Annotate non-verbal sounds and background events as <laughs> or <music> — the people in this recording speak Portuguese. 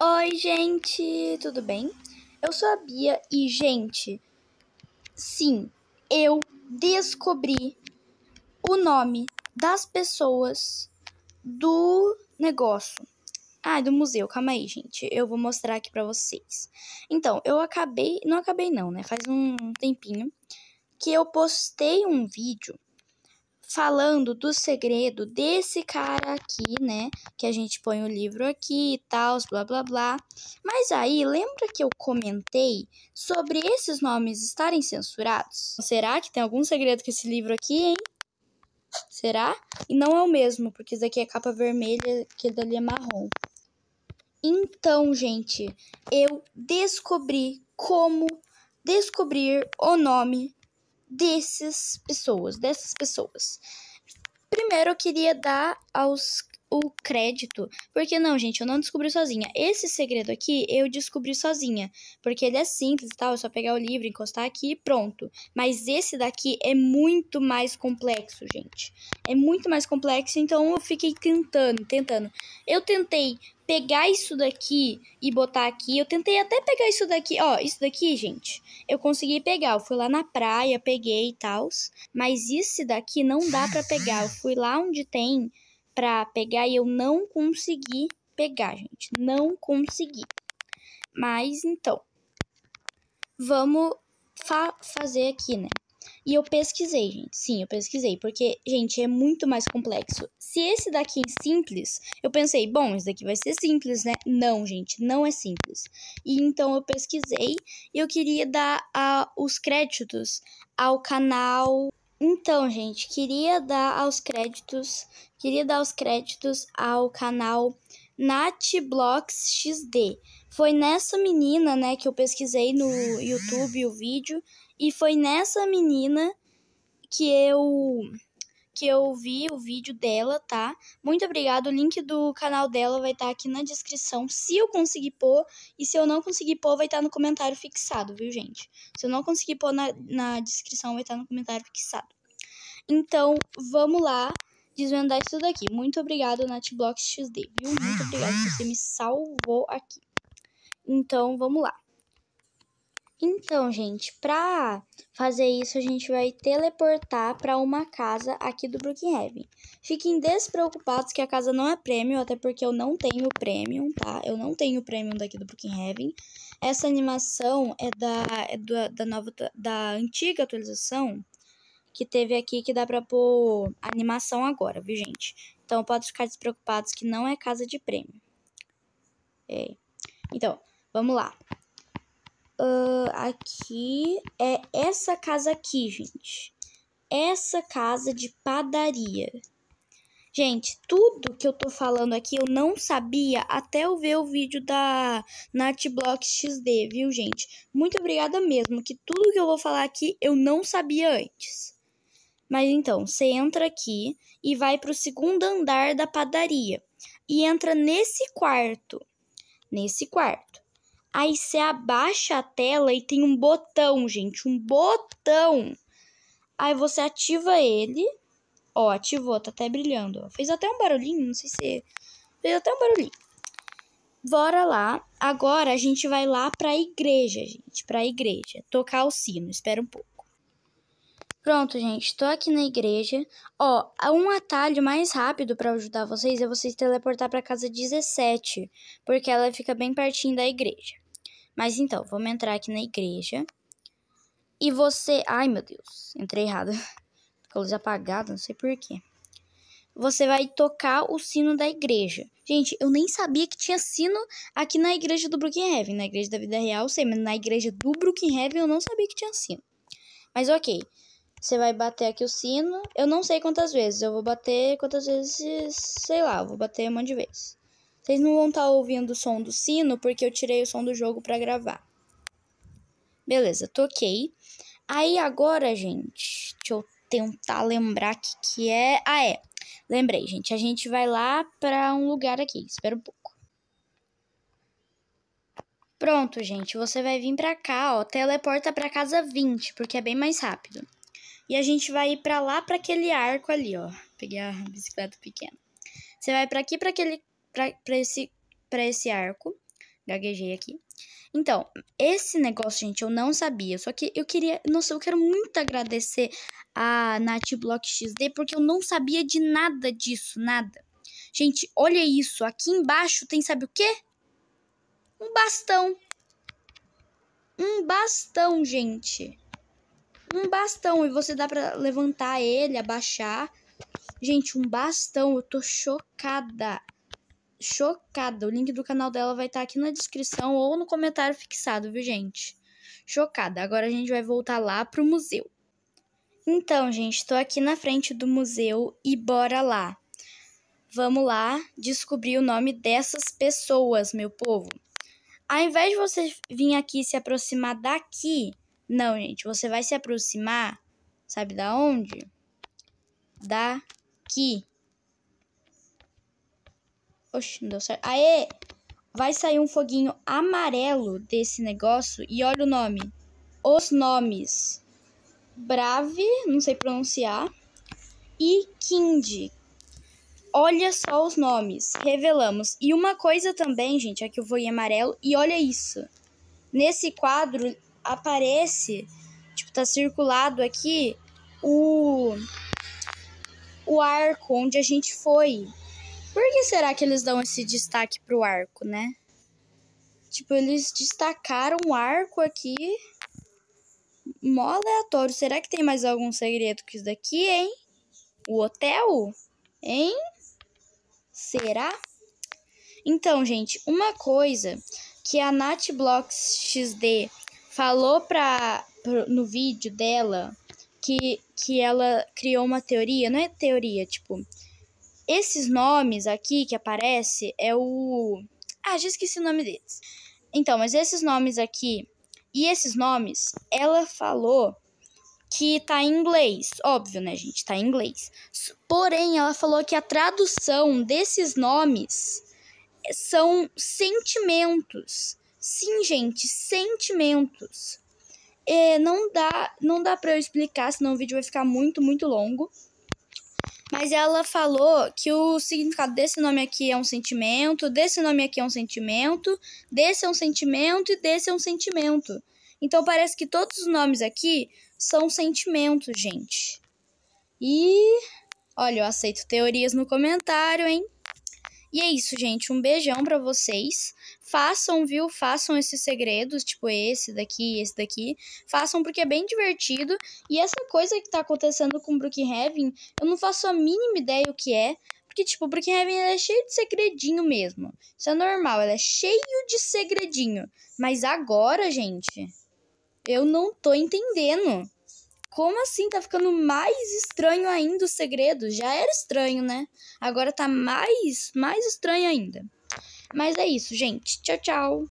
Oi, gente, tudo bem? Eu sou a Bia e, gente, sim, eu descobri o nome das pessoas do negócio. Ah, do museu, calma aí, gente. Eu vou mostrar aqui pra vocês. Então, eu acabei. Não acabei, não, né? Faz um tempinho que eu postei um vídeo falando do segredo desse cara aqui, né? Que a gente põe o livro aqui e tal, blá blá blá. Mas aí, lembra que eu comentei sobre esses nomes estarem censurados? Será que tem algum segredo com esse livro aqui, hein? Será? E não é o mesmo, porque isso daqui é capa vermelha, que dali é marrom. Então, gente, eu descobri como descobrir o nome dessas pessoas, dessas pessoas. Primeiro eu queria dar aos o crédito. Porque não, gente, eu não descobri sozinha. Esse segredo aqui eu descobri sozinha. Porque ele é simples e tal, é só pegar o livro, encostar aqui e pronto. Mas esse daqui é muito mais complexo, gente. É muito mais complexo, então eu fiquei tentando, tentando. Eu tentei pegar isso daqui e botar aqui. Eu tentei até pegar isso daqui, ó, isso daqui, gente, eu consegui pegar. Eu fui lá na praia, peguei e tal, mas esse daqui não dá para pegar. Eu fui lá onde tem pra pegar e eu não consegui pegar, gente. Não consegui. Mas então, vamos fa fazer aqui, né? E eu pesquisei, gente. Sim, eu pesquisei, porque, gente, é muito mais complexo. Se esse daqui é simples, eu pensei, bom, esse daqui vai ser simples, né? Não, gente, não é simples. E então eu pesquisei e eu queria dar uh, os créditos ao canal então, gente, queria dar aos créditos, queria dar os créditos ao canal Natblox Foi nessa menina, né, que eu pesquisei no YouTube o vídeo e foi nessa menina que eu que eu vi o vídeo dela, tá? Muito obrigada. O link do canal dela vai estar tá aqui na descrição, se eu conseguir pôr. E se eu não conseguir pôr, vai estar tá no comentário fixado, viu, gente? Se eu não conseguir pôr na, na descrição, vai estar tá no comentário fixado. Então, vamos lá desvendar isso daqui. Muito obrigado, NatBlocks XD, viu? Muito obrigado, você me salvou aqui. Então, vamos lá. Então, gente, para fazer isso, a gente vai teleportar para uma casa aqui do Brookhaven. Fiquem despreocupados que a casa não é prêmio, até porque eu não tenho prêmio, tá? Eu não tenho prêmio daqui do Brookhaven. Essa animação é da, é da, da, nova, da antiga atualização que teve aqui, que dá para pôr animação agora, viu, gente? Então, pode ficar despreocupados que não é casa de prêmio. É. Então, vamos lá uh, aqui é essa casa aqui, gente. Essa casa de padaria. Gente, tudo que eu tô falando aqui eu não sabia até eu ver o vídeo da Natblock XD, viu, gente? Muito obrigada mesmo, que tudo que eu vou falar aqui eu não sabia antes. Mas então, você entra aqui e vai pro segundo andar da padaria e entra nesse quarto. Nesse quarto. Aí você abaixa a tela e tem um botão, gente, um botão. Aí você ativa ele. Ó, ativou, tá até brilhando. Fez até um barulhinho, não sei se. Fez até um barulhinho. Bora lá. Agora a gente vai lá pra igreja, gente. Pra igreja. Tocar o sino. Espera um pouco. Pronto, gente, tô aqui na igreja. Ó, um atalho mais rápido para ajudar vocês é vocês teleportar para casa 17, porque ela fica bem pertinho da igreja. Mas então, vamos entrar aqui na igreja. E você. Ai, meu Deus, entrei errado. Ficou <laughs> luz apagada, não sei porquê. Você vai tocar o sino da igreja. Gente, eu nem sabia que tinha sino aqui na igreja do Brookhaven. Na igreja da vida real, sei, mas na igreja do Brookhaven eu não sabia que tinha sino. Mas ok. Você vai bater aqui o sino. Eu não sei quantas vezes. Eu vou bater quantas vezes. Sei lá, eu vou bater um monte de vezes. Vocês não vão estar tá ouvindo o som do sino porque eu tirei o som do jogo para gravar. Beleza, toquei. Aí agora, gente, deixa eu tentar lembrar que que é. Ah, é. Lembrei, gente. A gente vai lá para um lugar aqui. Espera um pouco. Pronto, gente. Você vai vir para cá, ó. Teleporta para casa 20, porque é bem mais rápido. E a gente vai ir para lá para aquele arco ali, ó. Peguei a bicicleta pequena. Você vai para aqui para aquele para esse, esse arco. Gaguejei aqui. Então, esse negócio, gente, eu não sabia. Só que eu queria. Nossa, eu quero muito agradecer a Nath Block XD, porque eu não sabia de nada disso, nada. Gente, olha isso. Aqui embaixo tem, sabe o quê? Um bastão. Um bastão, gente. Um bastão. E você dá pra levantar ele, abaixar. Gente, um bastão. Eu tô chocada chocada. O link do canal dela vai estar tá aqui na descrição ou no comentário fixado, viu, gente? Chocada. Agora a gente vai voltar lá pro museu. Então, gente, estou aqui na frente do museu e bora lá. Vamos lá descobrir o nome dessas pessoas, meu povo. Ao invés de você vir aqui se aproximar daqui, não, gente, você vai se aproximar, sabe da onde? Daqui. Oxe, não deu certo. Aê! Vai sair um foguinho amarelo desse negócio. E olha o nome. Os nomes. Brave, não sei pronunciar. E Kind. Olha só os nomes. Revelamos. E uma coisa também, gente, é que o foguinho é amarelo. E olha isso. Nesse quadro aparece, tipo, tá circulado aqui o o arco onde a gente foi. Por que será que eles dão esse destaque pro arco, né? Tipo, eles destacaram o arco aqui. Mó aleatório. Será que tem mais algum segredo que isso daqui, hein? O hotel? Hein? Será? Então, gente, uma coisa que a NatBlocks XD falou pra, pro, no vídeo dela que, que ela criou uma teoria, não é teoria, tipo, esses nomes aqui que aparece é o. Ah, já esqueci o nome deles. Então, mas esses nomes aqui e esses nomes, ela falou que tá em inglês. Óbvio, né, gente? Tá em inglês. Porém, ela falou que a tradução desses nomes são sentimentos. Sim, gente, sentimentos. É, não dá não dá para eu explicar, senão o vídeo vai ficar muito, muito longo. Mas ela falou que o significado desse nome aqui é um sentimento, desse nome aqui é um sentimento, desse é um sentimento e desse é um sentimento. Então parece que todos os nomes aqui são sentimentos, gente. E olha, eu aceito teorias no comentário, hein? E é isso, gente. Um beijão para vocês. Façam, viu? Façam esses segredos, tipo esse daqui, esse daqui. Façam porque é bem divertido. E essa coisa que tá acontecendo com Brookhaven, eu não faço a mínima ideia o que é. Porque, tipo, Brookhaven é cheio de segredinho mesmo. Isso é normal, ela é cheio de segredinho. Mas agora, gente, eu não tô entendendo. Como assim? Tá ficando mais estranho ainda o segredo. Já era estranho, né? Agora tá mais, mais estranho ainda. Mas é isso, gente. Tchau, tchau.